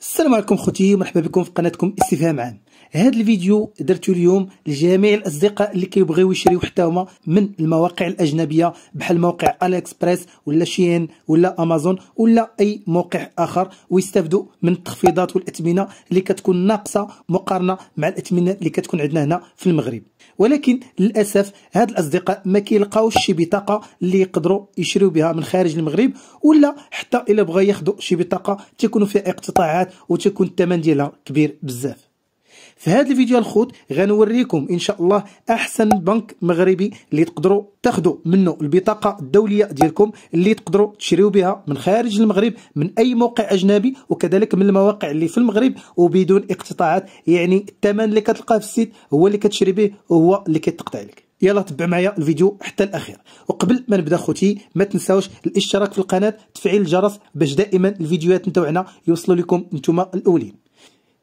السلام عليكم خوتي مرحبا بكم في قناتكم استفهام عام هذا الفيديو درته اليوم لجميع الاصدقاء اللي كيبغيو يشريو حتى هما من المواقع الاجنبيه بحال موقع اليكسبريس ولا شين ولا امازون ولا اي موقع اخر ويستافدوا من التخفيضات والاثمنه اللي كتكون ناقصه مقارنه مع الاثمنه اللي كتكون عندنا هنا في المغرب ولكن للاسف هاد الاصدقاء ما كيلقاوش شي بطاقه اللي يقدروا يشريو بها من خارج المغرب ولا حتى الا بغا ياخذوا شي بطاقه تيكونوا فيها اقتطاعات وتكون الثمن ديالها كبير بزاف في هذا الفيديو الخوت غنوريكم ان شاء الله احسن بنك مغربي اللي تقدروا تاخذوا منه البطاقه الدوليه ديالكم اللي تقدروا تشريو بها من خارج المغرب من اي موقع اجنبي وكذلك من المواقع اللي في المغرب وبدون اقتطاعات يعني الثمن اللي كتلقاه في السيت هو اللي كتشري به وهو اللي كيتقطع لك يلا تبع معايا الفيديو حتى الاخير وقبل ما نبدا خوتي ما تنساوش الاشتراك في القناه تفعيل الجرس باش دائما الفيديوهات نتاعنا يوصلوا لكم نتوما الاولين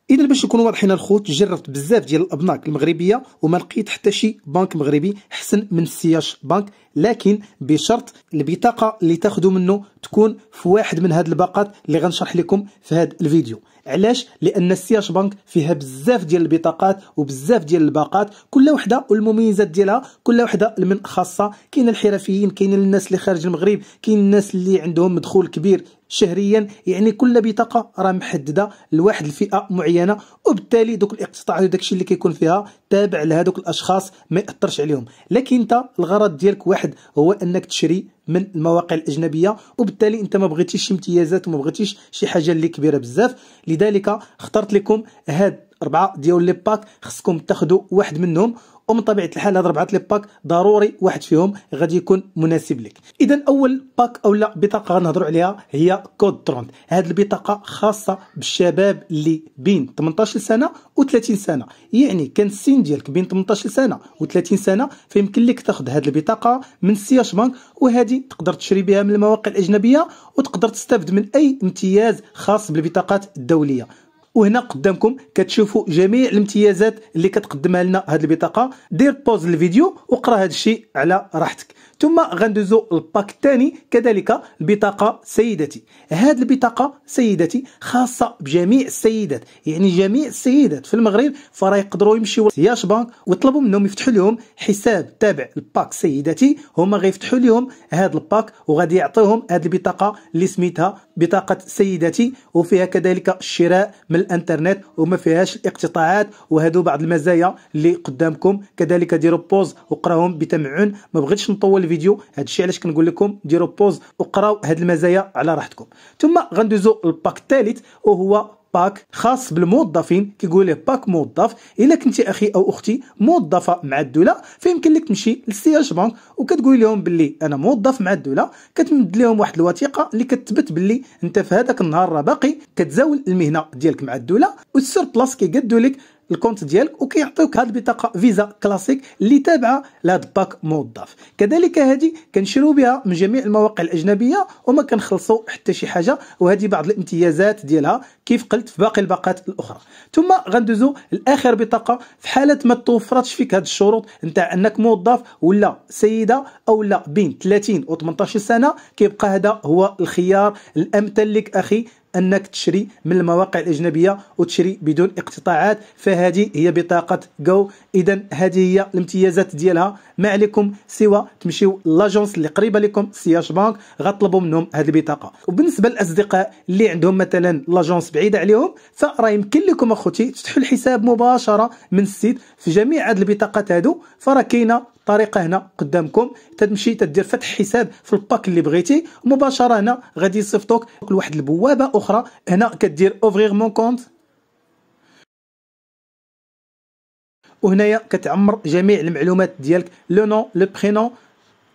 اذا باش نكونوا واضحين الخوت جربت بزاف ديال الابناك المغربيه وما لقيت حتى شي بنك مغربي احسن من سياش بنك لكن بشرط البطاقه اللي تاخذوا منه تكون في واحد من هاد الباقات اللي غنشرح لكم في هاد الفيديو علاش لان السياش بنك فيها بزاف ديال البطاقات وبزاف ديال الباقات كل وحده والمميزات ديالها كل وحده من خاصه كاين الحرفيين كاين الناس اللي خارج المغرب كاين الناس اللي عندهم مدخول كبير شهريا يعني كل بطاقه راه محدده لواحد الفئه معينه وبالتالي دوك الاقتطاعات وداكشي اللي كيكون فيها تابع لهذوك الاشخاص ما ياثرش عليهم لكن انت الغرض ديالك واحد هو انك تشري من المواقع الاجنبيه وبالتالي انت ما بغيتيش شي امتيازات وما بغيتيش شي حاجه اللي كبيره بزاف لذلك اخترت لكم هاد اربعه ديال لي باك خصكم تاخذوا واحد منهم ومن طبيعه الحال هاد ربعه لي باك ضروري واحد فيهم غادي يكون مناسب لك اذا اول باك او لا بطاقه غنهضروا عليها هي كود ترونت هاد البطاقه خاصه بالشباب اللي بين 18 سنه و30 سنه يعني كان السن ديالك بين 18 سنه و30 سنه فيمكن لك تاخذ هاد البطاقه من سياش بنك وهذه تقدر تشري بها من المواقع الاجنبيه وتقدر تستافد من اي امتياز خاص بالبطاقات الدوليه وهنا قدامكم كتشوفوا جميع الامتيازات اللي كتقدمها لنا هذه البطاقه دير بوز الفيديو وقرا هذا الشيء على راحتك ثم غندوزو الباك الثاني كذلك البطاقه سيدتي هذه البطاقه سيدتي خاصه بجميع السيدات يعني جميع السيدات في المغرب فراه يقدروا يمشيو لسياش بانك ويطلبوا منهم يفتحوا لهم حساب تابع الباك سيدتي هما غيفتحوا لهم هذا الباك وغادي يعطيوهم هذه البطاقه اللي سميتها بطاقه سيدتي وفيها كذلك الشراء من الانترنت وما فيهاش الاقتطاعات وهادو بعض المزايا اللي قدامكم كذلك ديروا بوز وقراهم بتمعن ما بغيتش نطول الفيديو هادشي علاش كنقول لكم ديروا بوز وقراو هاد المزايا على راحتكم ثم غندوزو للباك الثالث وهو باك خاص بالموظفين كيقول ليه باك موظف الا كنتي اخي او اختي موظفه مع الدوله فيمكن لك تمشي للسياج بانك وكتقول لهم باللي انا موظف مع الدوله كتمد لهم واحد الوثيقه اللي كتثبت باللي انت في هذاك النهار راه باقي كتزاول المهنه ديالك مع الدوله والسير بلاص كيقدوا لك الكونت ديالك وكيعطيوك هاد البطاقه فيزا كلاسيك اللي تابعه لهاد باك موظف كذلك هادي كنشريو بها من جميع المواقع الاجنبيه وما كنخلصو حتى شي حاجه وهذه بعض الامتيازات ديالها كيف قلت في باقي الباقات الاخرى ثم غندوزو لاخر بطاقه في حاله ما توفرتش فيك هاد الشروط نتاع انك موظف ولا سيده او لا بين 30 و 18 سنه كيبقى هذا هو الخيار الامثل لك اخي انك تشري من المواقع الاجنبيه وتشري بدون اقتطاعات فهذه هي بطاقه جو اذا هذه هي الامتيازات ديالها ما عليكم سوى تمشيو لاجونس اللي قريبه لكم سياج بانك غطلبوا منهم هذه البطاقه وبالنسبه للاصدقاء اللي عندهم مثلا لاجونس بعيده عليهم فراه يمكن لكم اخوتي تفتحوا الحساب مباشره من السيت في جميع هذه البطاقات هذو فراه كاينه الطريقه هنا قدامكم تمشي تدير فتح حساب في الباك اللي بغيتي مباشره هنا غادي يصيفطوك لواحد البوابه اخرى هنا كدير اوفغيغ مون كونت وهنايا كتعمر جميع المعلومات ديالك لو نون لو برينو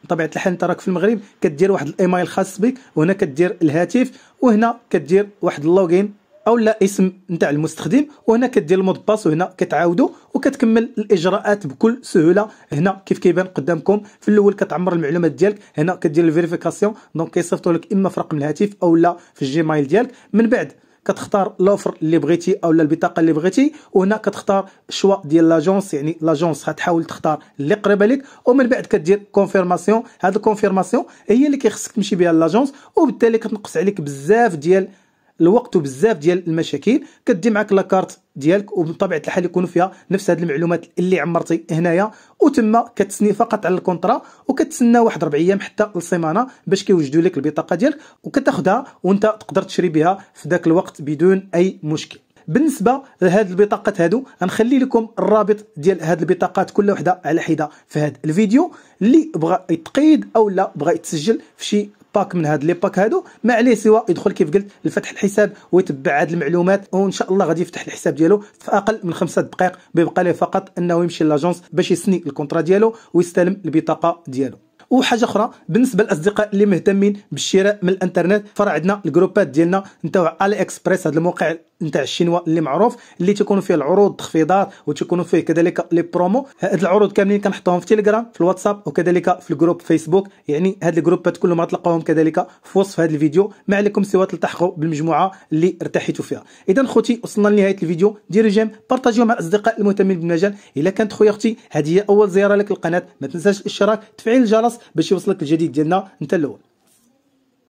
بطبيعه الحال انت راك في المغرب كدير واحد الايميل خاص بك وهنا كدير الهاتف وهنا كدير واحد اللوغين او لا اسم نتاع المستخدم وهنا كدير المود باس وهنا كتعاودو وكتكمل الاجراءات بكل سهوله هنا كيف كيبان قدامكم في الاول كتعمر المعلومات ديالك هنا كدير الفيريفيكاسيون دونك كيصيفطوا لك اما في رقم الهاتف او لا في الجيميل ديالك من بعد كتختار لوفر اللي بغيتي اولا البطاقه اللي بغيتي وهنا كتختار شوا ديال لاجونس يعني لاجونس غتحاول تختار اللي قريبه لك ومن بعد كدير كونفيرماسيون هاد الكونفيرماسيون هي اللي كيخصك تمشي بها لاجونس وبالتالي كتنقص عليك بزاف ديال الوقت وبزاف ديال المشاكل كدي معك لاكارت ديالك وبطبيعه الحال يكونوا فيها نفس هذه المعلومات اللي عمرتي هنايا وتما كتسني فقط على الكونترا وكتسنى واحد ربع ايام حتى لسيمانه باش كيوجدوا لك البطاقه ديالك وكتاخذها وانت تقدر تشري بها في ذاك الوقت بدون اي مشكل بالنسبه لهاد البطاقات هادو غنخلي لكم الرابط ديال هاد البطاقات كل وحده على حده في هاد الفيديو اللي بغى يتقيد او لا بغى يتسجل في شي باك من هاد لي باك هادو ما عليه سوى يدخل كيف قلت لفتح الحساب ويتبع هاد المعلومات وان شاء الله غادي يفتح الحساب ديالو في اقل من خمسة دقائق بيبقى ليه فقط انه يمشي لاجونس باش يسني الكونترا ديالو ويستلم البطاقه ديالو وحاجه اخرى بالنسبه للاصدقاء اللي مهتمين بالشراء من الانترنت فراه عندنا الجروبات ديالنا نتاع علي اكسبريس هذا الموقع نتاع الشينوا اللي معروف اللي تيكونوا فيه العروض تخفيضات وتيكونوا فيه كذلك لي برومو هاد العروض كاملين كنحطوهم في تيليجرام في الواتساب وكذلك في الجروب فيسبوك يعني هاد الجروبات كلهم غتلقاوهم كذلك في وصف هاد الفيديو ما عليكم سوى تلتحقوا بالمجموعه اللي ارتحيتوا فيها اذا خوتي وصلنا لنهايه الفيديو ديروا جيم بارطاجيو مع الاصدقاء المهتمين بالمجال الا كانت خويا اختي هذه هي اول زياره لك القناه ما تنساش الاشتراك تفعيل الجرس باش يوصلك الجديد ديالنا انت الاول